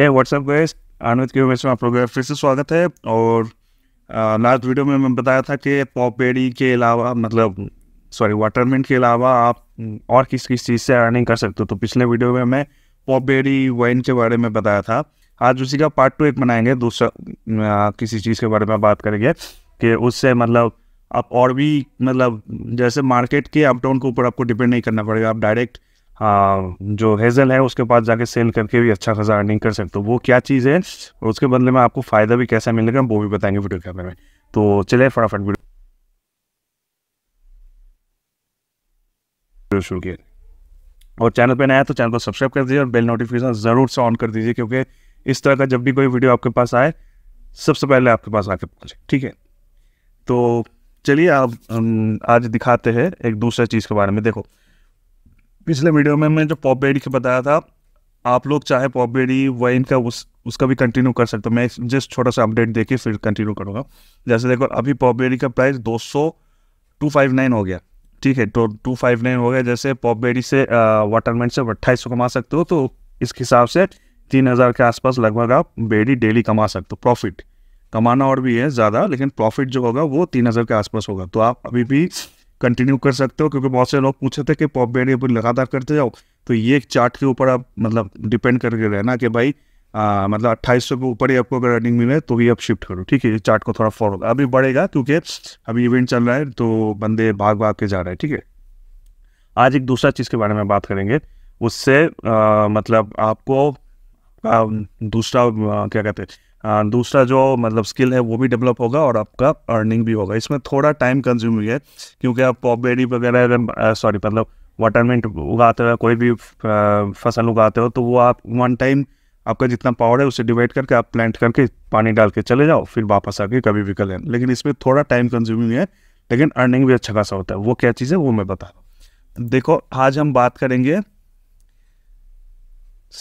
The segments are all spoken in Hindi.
है व्हाट्सएप गैस आनंद के में आप लोग फिर से स्वागत है और लास्ट वीडियो में मैं बताया था कि पॉपेडी के अलावा मतलब सॉरी वाटरमेंट के अलावा आप हम्म, और किस किस चीज़ से अर्निंग कर सकते हो तो पिछले वीडियो में मैं पॉपेडी वाइन के बारे में बताया था आज उसी का पार्ट टू एक बनाएंगे दूसरा हम्म, किसी चीज़ के बारे में बात करेंगे कि उससे मतलब आप और भी मतलब जैसे मार्केट के अपडाउन के ऊपर आपको डिपेंड नहीं करना पड़ेगा आप डायरेक्ट जो हेजल है उसके पास जाके सेल करके भी अच्छा खासा अर्निंग कर सकते हो वो क्या चीज़ है और उसके बदले में आपको फ़ायदा भी कैसा मिलेगा वो भी बताएंगे वीडियो के बारे में तो चले फटाफट वीडियो शुरू किया और चैनल पर नया तो चैनल को सब्सक्राइब कर दीजिए और बेल नोटिफिकेशन ज़रूर से ऑन कर दीजिए क्योंकि इस तरह का जब भी कोई वीडियो आपके पास आए सबसे पहले आपके पास आके पहुंचे ठीक है तो चलिए आप आज दिखाते हैं एक दूसरे चीज़ के बारे में देखो पिछले वीडियो में मैं जो पॉपबेरी का बताया था आप लोग चाहे पॉपबेरी वाइन का उस उसका भी कंटिन्यू कर सकते हो मैं जस्ट छोटा सा अपडेट देके फिर कंटिन्यू करूँगा जैसे देखो अभी पॉपबेरी का प्राइस दो सौ टू फाइव नाइन हो गया ठीक है तो टू फाइव नाइन हो गया जैसे पॉपबेरी से वाटरमैन से अट्ठाईस सौ कमा सकते हो तो इस हिसाब से तीन हज़ार के आसपास लगभग आप बेरी डेली कमा सकते हो प्रॉफिट कमाना और भी है ज़्यादा लेकिन प्रॉफिट जो होगा वो तीन हज़ार के आसपास होगा तो आप अभी भी कंटिन्यू कर सकते हो क्योंकि बहुत से लोग पूछे थे कि पॉप वेरिएबल लगातार करते जाओ तो ये एक चार्ट के ऊपर आप मतलब डिपेंड करके रहना कि भाई आ, मतलब अट्ठाईस सौ के ऊपर ही आपको अगर रनिंग मिले तो भी आप शिफ्ट करो ठीक है चार्ट को थोड़ा फॉलो अभी बढ़ेगा क्योंकि अभी इवेंट चल रहा है तो बंदे भाग भाग के जा रहे हैं ठीक है आज एक दूसरा चीज़ के बारे में बात करेंगे उससे आ, मतलब आपको आ, दूसरा आ, क्या कहते हैं दूसरा जो मतलब स्किल है वो भी डेवलप होगा और आपका अर्निंग भी होगा इसमें थोड़ा टाइम कंज्यूमिंग है क्योंकि आप पॉपबेरी वगैरह अगर सॉरी मतलब वाटरमेंट उगाते हो कोई भी फसल उगाते हो तो वो आप वन टाइम आपका जितना पावर है उसे डिवाइड करके आप प्लांट करके पानी डाल के चले जाओ फिर वापस आके कभी भी कर लेना लेकिन इसमें थोड़ा टाइम कंज्यूमिंग है लेकिन अर्निंग भी अच्छा खासा होता है वो क्या चीज़ है वो मैं बता रहा हूँ देखो आज हम बात करेंगे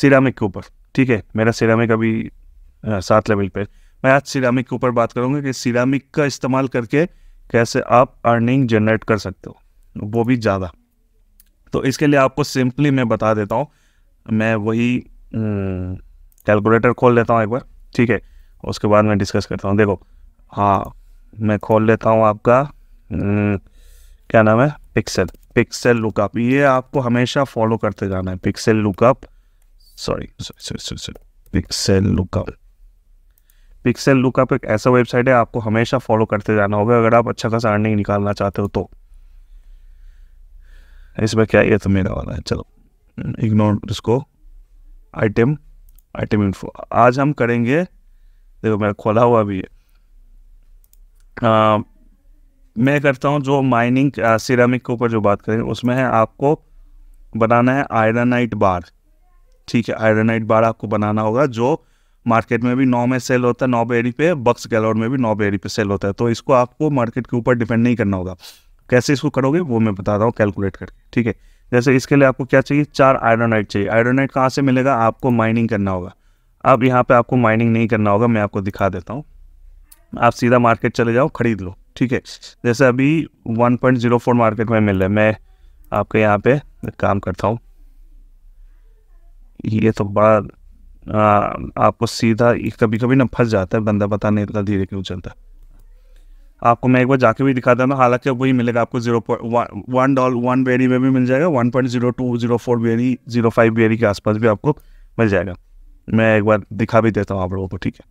सिरामिक के ऊपर ठीक है मेरा सिरामिक अभी सात लेवल पे मैं आज सिरामिक के ऊपर बात करूँगा कि सिरामिक का इस्तेमाल करके कैसे आप अर्निंग जनरेट कर सकते हो वो भी ज़्यादा तो इसके लिए आपको सिंपली मैं बता देता हूँ मैं वही कैलकुलेटर खोल लेता हूँ एक बार ठीक है उसके बाद मैं डिस्कस करता हूँ देखो हाँ मैं खोल लेता हूँ आपका क्या नाम है पिक्सल पिक्सल लुकअप ये आपको हमेशा फॉलो करते जाना है pixel lookup sorry sorry sorry sorry pixel lookup pixel lookup एक ऐसा वेबसाइट है आपको हमेशा फॉलो करते जाना होगा अगर आप अच्छा खासा अर्निंग निकालना चाहते हो तो इसमें क्या ये तो मेरा वाला है चलो इग्नोर इसको आइटम आइटम इन्फो आज हम करेंगे देखो मेरा खोला हुआ भी है आ, मैं करता हूँ जो माइनिंग सिरामिक के ऊपर जो बात करेंगे उसमें है आपको बनाना है आयरनाइट बार ठीक है आयरनाइट बार आपको बनाना होगा जो मार्केट में भी नौ में सेल होता है नौ बेरी पे बक्स गैलोर में भी नौ बेरी पे सेल होता है तो इसको आपको मार्केट के ऊपर डिपेंड नहीं करना होगा कैसे इसको करोगे वो मैं बता रहा हूँ कैलकुलेट करके ठीक है जैसे इसके लिए आपको क्या चाहिए चार आयरोनाइट चाहिए आयरोनाइट कहाँ से मिलेगा आपको माइनिंग करना होगा अब यहाँ पे आपको माइनिंग नहीं करना होगा मैं आपको दिखा देता हूँ आप सीधा मार्केट चले जाओ खरीद लो ठीक है जैसे अभी 1.04 मार्केट में मिल रहा है मैं आपके यहाँ पे काम करता हूँ ये तो बड़ा आपको सीधा कभी कभी ना फंस जाता है बंदा पता नहीं इतना धीरे क्यों चलता आपको मैं एक बार जाके भी दिखा देता हूँ हालांकि वही मिलेगा आपको जीरो वन डॉल वन बेरी में भी मिल जाएगा one point zero two zero four berry zero five berry के आसपास भी आपको मिल जाएगा मैं एक बार दिखा भी देता हूँ आप लोगों को ठीक है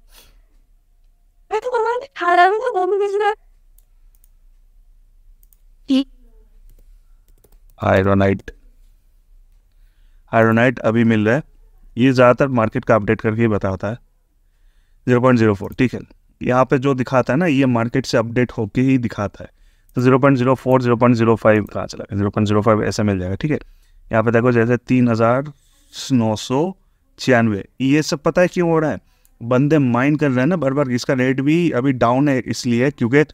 आयरोनाइट आयरोनाइट अभी मिल रहा है ये ज़्यादातर मार्केट का अपडेट करके ही बताता है जीरो पॉइंट जीरो फोर ठीक है यहाँ पे जो दिखाता है ना ये मार्केट से अपडेट होके ही दिखाता है तो zero point zero four zero point zero five कहाँ चला गया जीरो पॉइंट जीरो फाइव ऐसा मिल जाएगा ठीक है यहाँ पे देखो जैसे तीन हज़ार नौ सौ छियानवे ये सब पता है क्यों हो रहा है बंदे माइंड कर रहे हैं ना बार बार इसका रेट भी अभी डाउन है इसलिए क्योंकि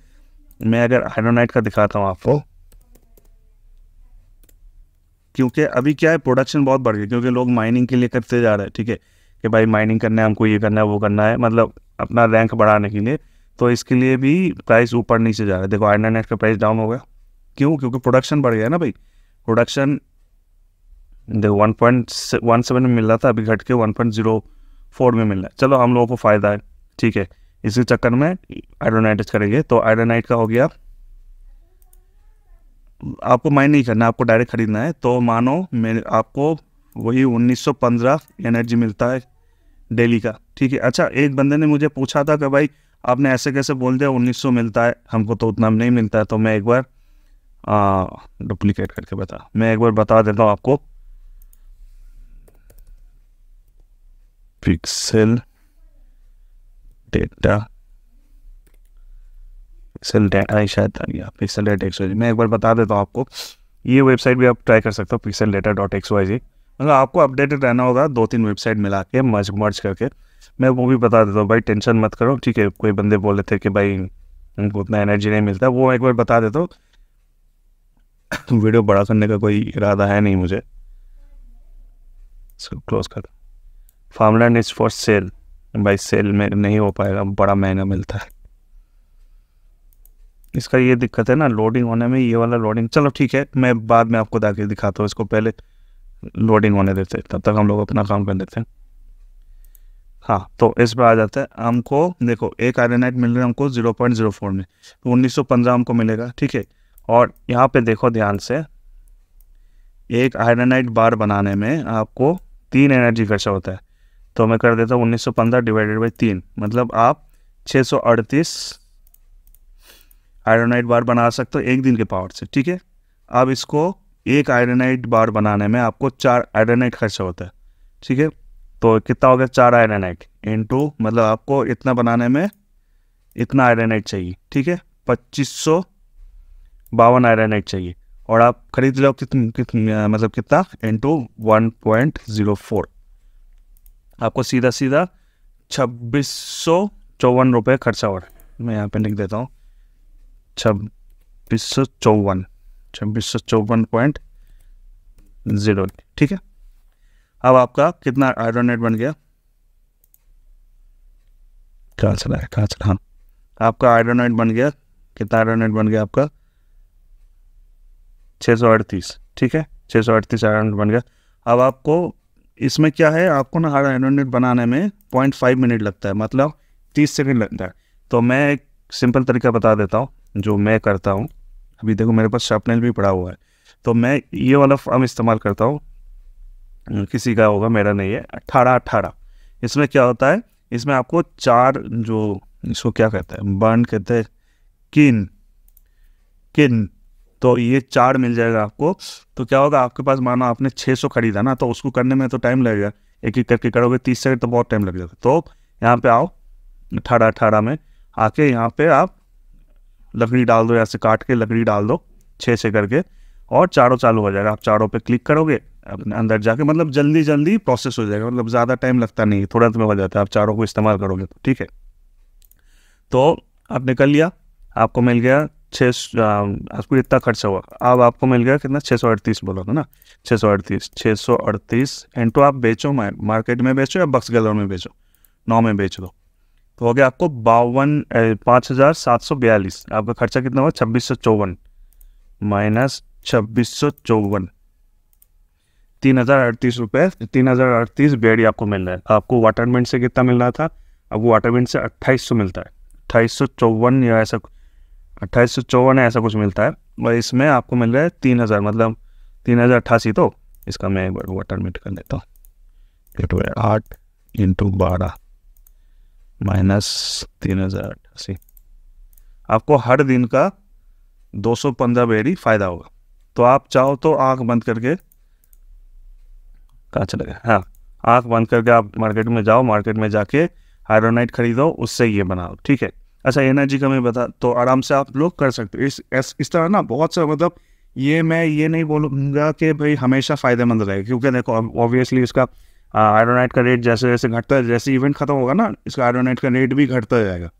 मैं अगर हाइड्रोनाइट का दिखाता हूँ आपको क्योंकि अभी क्या है प्रोडक्शन बहुत बढ़ गई क्योंकि लोग माइनिंग के लिए करते जा रहे हैं ठीक है कि भाई माइनिंग करना है हमको ये करना है वो करना है मतलब अपना रैंक बढ़ाने के लिए तो इसके लिए भी प्राइस ऊपर नीचे जा रहा है देखो आयरन नेट का प्राइस डाउन हो गया क्यों क्योंकि प्रोडक्शन बढ़ गया ना भाई प्रोडक्शन देखो वन पॉइंट वन सेवन में मिल रहा था अभी घट के वन पॉइंट जीरो फोर में मिल रहा है चलो हम लोगों को फ़ायदा है ठीक है इसी चक्कर में आयरन नाइट करेंगे तो आयरन नाइट का हो गया आपको माइन नहीं करना आपको डायरेक्ट ख़रीदना है तो मानो मेरे आपको वही 1915 एनर्जी मिलता है डेली का ठीक है अच्छा एक बंदे ने मुझे पूछा था कि भाई आपने ऐसे कैसे बोल दिया 1900 मिलता है हमको तो उतना नहीं मिलता है तो मैं एक बार डुप्लीकेट करके बता मैं एक बार बता देता हूँ आपको पिक्सल डेटा पिक्सल डेटा शायद पिक्सल डेटा एक्स मैं एक बार बता देता हूँ आपको ये वेबसाइट भी आप ट्राई कर सकते हो pixel data dot x y z मतलब आपको अपडेटेड रहना होगा दो तीन वेबसाइट मिला के मर्ज मर्ज करके मैं वो भी बता देता हूँ भाई टेंशन मत करो ठीक है कोई बंदे बोले थे कि भाई उनको उतना एनर्जी नहीं मिलता वो एक बार बता देता हूँ वीडियो बड़ा करने का कोई इरादा है नहीं मुझे क्लोज कर फार्मलैंड इज़ फॉर सेल भाई सेल में नहीं हो पाएगा बड़ा महंगा मिलता है इसका ये दिक्कत है ना लोडिंग होने में ये वाला लोडिंग चलो ठीक है मैं बाद में आपको दाखिल दिखाता हूँ इसको पहले लोडिंग होने देते तब तक हम लोग अपना काम कर देते हैं हाँ तो इस पर आ जाता है हमको देखो एक आयरनाइट मिल रहा है हमको जीरो पॉइंट जीरो फोर में तो उन्नीस सौ पंद्रह हमको मिलेगा ठीक है और यहाँ पे देखो ध्यान से एक आयरनाइट बार बनाने में आपको तीन एनर्जी खर्चा होता है तो मैं कर देता हूँ उन्नीस सौ पंद्रह डिवाइडेड बाई तीन मतलब आप छः सौ अड़तीस आयरोनाइट बार बना सकते हो एक दिन के पावर से ठीक है अब इसको एक आयरनाइट बार बनाने में आपको चार आयरनाइट खर्चा होता है ठीक है तो कितना हो गया चार इन टू मतलब आपको इतना बनाने में इतना आयरनाइट चाहिए ठीक है पच्चीस सौ बावन आयरोनाइट चाहिए और आप खरीद लो कितन, कितन मतलब कितना two one point zero four आपको सीधा सीधा छब्बीस सौ चौवन रुपये खर्चा हो रहा है मैं यहाँ पे लिख देता हूँ छब्बीस सौ चौवन छब्बीस सौ चौवन पॉइंट ज़ीरो ठीक है अब आपका कितना आयरन बन गया कहाँ चला है कहाँ चला हाँ आपका आयरन बन गया कितना आयरन बन गया आपका छः सौ अड़तीस ठीक है छः सौ अड़तीस आयरन बन गया अब आपको इसमें क्या है आपको ना हर आयरन बनाने में पॉइंट फाइव मिनट लगता है मतलब तीस सेकेंड लगता है तो मैं एक सिंपल तरीका बता देता हूँ जो मैं करता हूँ अभी देखो मेरे पास शार्पनर भी पड़ा हुआ है तो मैं ये वाला फॉर्म इस्तेमाल करता हूँ किसी का होगा मेरा नहीं है अट्ठारह अट्ठारह इसमें क्या होता है इसमें आपको चार जो इसको क्या कहते हैं बर्न कहते हैं किन किन तो ये चार मिल जाएगा आपको तो क्या होगा आपके पास मानो आपने 600 खरीदा ना तो उसको करने में तो टाइम लगेगा एक एक करके करोगे तीस सेकंड तो बहुत टाइम लग जाएगा तो यहाँ पे आओ अठारह अठारह में आके यहाँ पे आप लकड़ी डाल दो या से काट के लकड़ी डाल दो छः से करके और चारों चालू हो जाएगा आप चारों पे क्लिक करोगे अपने अंदर जाके मतलब जल्दी जल्दी प्रोसेस हो जाएगा मतलब ज़्यादा टाइम लगता नहीं तुरंत में हो जाता है आप चारों को इस्तेमाल करोगे तो ठीक है तो आपने कर लिया आपको मिल गया छः आपको इतना खर्चा हुआ अब आपको मिल गया कितना छः सौ अड़तीस बोला था ना छः सौ अड़तीस छः सौ अड़तीस एंड तो आप बेचो मार्केट में बेचो या बक्स गैलर में बेचो नौ में बेच दो तो हो गया आपको बावन पाँच हज़ार सात सौ बयालीस आपका खर्चा कितना हुआ छब्बीस सौ चौवन माइनस छब्बीस सौ चौवन तीन हज़ार अड़तीस रुपये तीन हज़ार अड़तीस बेड आपको मिल रहा है आपको वाटरमेंट से कितना मिल रहा था अब वो वाटरमेंट से अट्ठाईस सौ मिलता है अट्ठाईस सौ चौवन या ऐसा अट्ठाईस सौ चौवन ऐसा कुछ मिलता है और इसमें आपको मिल रहा है तीन हज़ार मतलब तीन हज़ार अट्ठासी तो इसका मैं एक बार वाटरमेंट कर लेता हूँ आठ इंटू बारह माइनस तीन हजार अट्ठासी आपको हर दिन का दो सौ पंद्रह बेरी फायदा होगा तो आप चाहो तो आंख बंद करके कहा चले गए हाँ आंख बंद करके आप मार्केट में जाओ मार्केट में जाके हाइड्रोनाइट खरीदो उससे ये बनाओ ठीक है अच्छा एनर्जी का मैं बता तो आराम से आप लोग कर सकते हो इस इस, इस तरह ना बहुत सा मतलब ये मैं ये नहीं बोलूँगा कि भाई हमेशा फ़ायदेमंद रहेगा क्योंकि देखो ऑब्वियसली इसका आयरोनाइट हाँ, का रेट जैसे जैसे घटता है जैसे इवेंट खत्म होगा ना इसका आयरोनाइट का रेट भी घटता जाएगा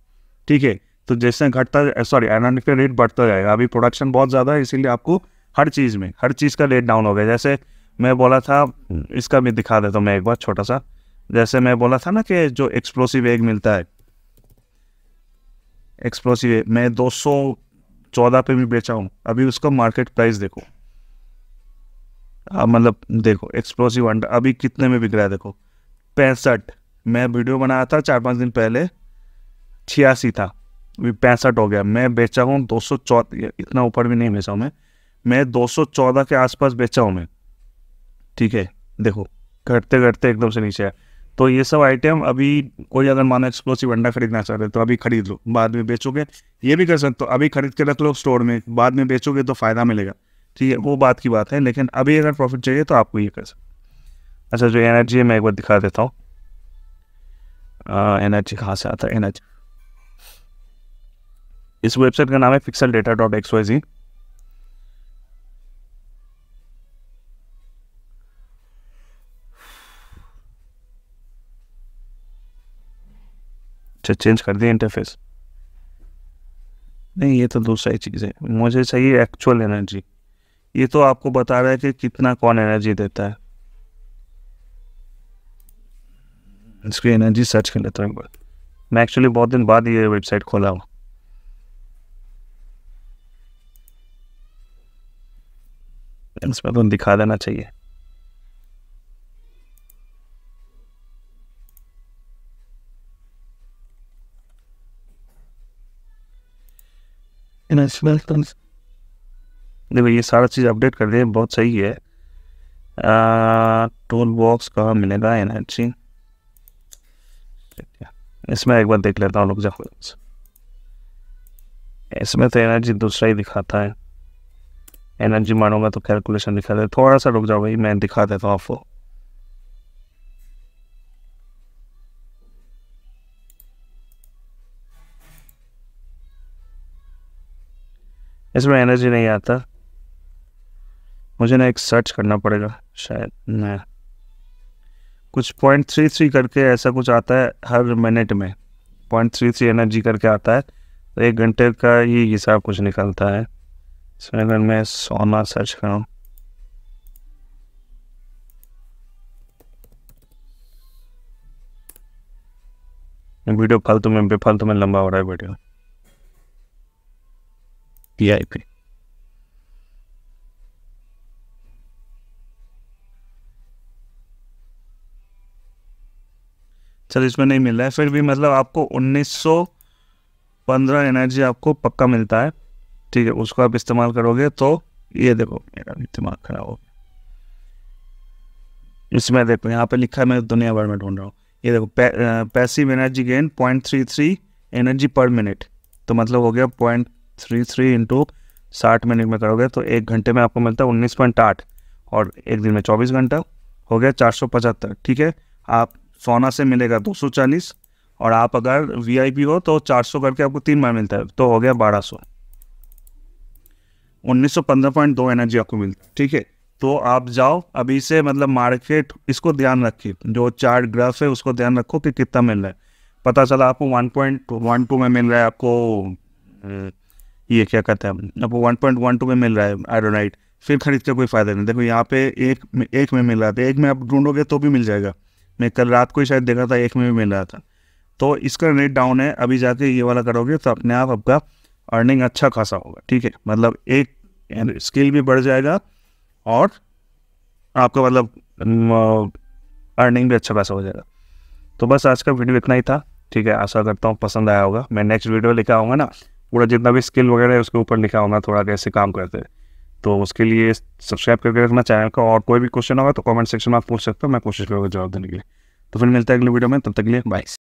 ठीक है तो जैसे घटता सॉरी आयरोनाइट का रेट बढ़ता जाएगा अभी प्रोडक्शन बहुत ज़्यादा है इसीलिए आपको हर चीज़ में हर चीज़ का रेट डाउन हो गया जैसे मैं बोला था इसका भी दिखा देता हूँ मैं एक बार छोटा सा जैसे मैं बोला था ना कि जो एक्सप्लोसिव एग मिलता है एक्सप्लोसिव एग मैं दो सौ चौदह पे भी बेचा हूँ अभी उसका मार्केट प्राइस देखो मतलब देखो एक्सप्लोसिव अंडा अभी कितने में बिक रहा है देखो पैंसठ मैं वीडियो बनाया था चार पाँच दिन पहले छियासी था अभी पैंसठ हो गया मैं बेचा हूँ दो सौ चौदह इतना ऊपर भी नहीं बेचा हूँ मैं मैं दो सौ चौदह के आसपास बेचा हूँ मैं ठीक है देखो घटते घटते एकदम से नीचे आया तो ये सब आइटम अभी कोई अगर मानो एक्सप्लोसिव अंडा खरीदना चाह रहे तो अभी खरीद लो बाद में बेचोगे ये भी कर सकते हो अभी खरीद के रख लो स्टोर में बाद में बेचोगे तो फ़ायदा मिलेगा ठीक तो है वो बात की बात है लेकिन अभी अगर प्रॉफिट चाहिए तो आपको ये कर सकते अच्छा जो एनर्जी है मैं एक बार दिखा देता हूँ एनर्जी कहाँ से आता है एनर्जी इस वेबसाइट का नाम है pixel data dot x y z अच्छा चेंज कर दिया इंटरफेस नहीं ये तो दूसरा ही चीज़ है मुझे चाहिए एक्चुअल एनर्जी ये तो आपको बता रहा है कि कितना कौन एनर्जी देता है इसकी एनर्जी सर्च कर लेता हूँ मैं एक्चुअली बहुत दिन बाद ये वेबसाइट खोला हूँ इसमें तो दिखा देना चाहिए And देखो ये सारा चीज़ अपडेट कर दें बहुत सही है टूल बॉक्स कहाँ मिलेगा एनर्जी इसमें एक बार देख लेता हूँ लोग जाओ इसमें तो एनर्जी दूसरा ही दिखाता है एनर्जी मानूंगा तो कैलकुलेशन दिखा दे थोड़ा सा रुक जाओ भाई मैं दिखा देता हूँ आपको इसमें एनर्जी नहीं आता मुझे ना एक सर्च करना पड़ेगा शायद नहीं कुछ पॉइंट थ्री थ्री करके ऐसा कुछ आता है हर मिनट में पॉइंट थ्री थ्री एनर्जी करके आता है तो एक घंटे का ही हिसाब कुछ निकलता है इसमें अगर मैं सोना सर्च करूँ वीडियो फालतू में बेफालतू में लंबा हो रहा है वीडियो पी आई पी चालीस में नहीं मिल रहा है फिर भी मतलब आपको 1915 एनर्जी आपको पक्का मिलता है ठीक है उसको आप इस्तेमाल करोगे तो ये देखो मेरा दिमाग खराब हो गया इसमें देखो यहाँ पे लिखा है मैं दुनिया भर में ढूंढ रहा हूँ ये देखो पै, passive energy gain point three three energy per minute तो मतलब हो गया पॉइंट थ्री थ्री इंटू साठ मिनट में करोगे तो एक घंटे में आपको मिलता है उन्नीस पॉइंट आठ और एक दिन में चौबीस घंटा हो गया चार सौ पचहत्तर ठीक है आप सोना से मिलेगा दो सौ चालीस और आप अगर पी हो तो चार सौ करके आपको तीन बार मिलता है तो हो गया बारह सौ सौ उन्नीस पंद्रह पॉइंट दो एनर्जी आपको मिलता है ठीक है तो आप जाओ अभी से मतलब मार्केट इसको ध्यान रखिए जो चार्ट ग्राफ है उसको ध्यान रखो कि कितना मिल रहा है पता चला आपको वन वन पॉइंट टू में मिल रहा है आपको ये क्या कहते हैं आपको वन वन पॉइंट टू में मिल रहा है आयोडाइट फिर खरीद के कोई फ़ायदा नहीं देखो यहाँ पे एक एक में मिल रहा था तो एक में आप ढूंढोगे तो भी मिल जाएगा मैं कल रात को ही शायद देखा था एक में भी मिल रहा था तो इसका रेट डाउन है अभी जाके ये वाला करोगे तो अपने आप आपका अर्निंग अच्छा खासा होगा ठीक है मतलब एक स्किल भी बढ़ जाएगा और आपका मतलब अर्निंग भी अच्छा खासा हो जाएगा तो बस आज का वीडियो इतना ही था ठीक है आशा करता हूँ पसंद आया होगा मैं नेक्स्ट वीडियो लिखा होगा ना पूरा जितना भी स्किल वगैरह है उसके ऊपर लिखा होगा थोड़ा कैसे काम करते हैं तो उसके लिए सब्सक्राइब करके रखना चैनल का और कोई भी क्वेश्चन होगा तो कमेंट सेक्शन में आप पूछ सकते हो मैं कोशिश करूँगा जवाब देने के लिए तो फिर मिलते हैं अगले वीडियो में तब तक के लिए बाय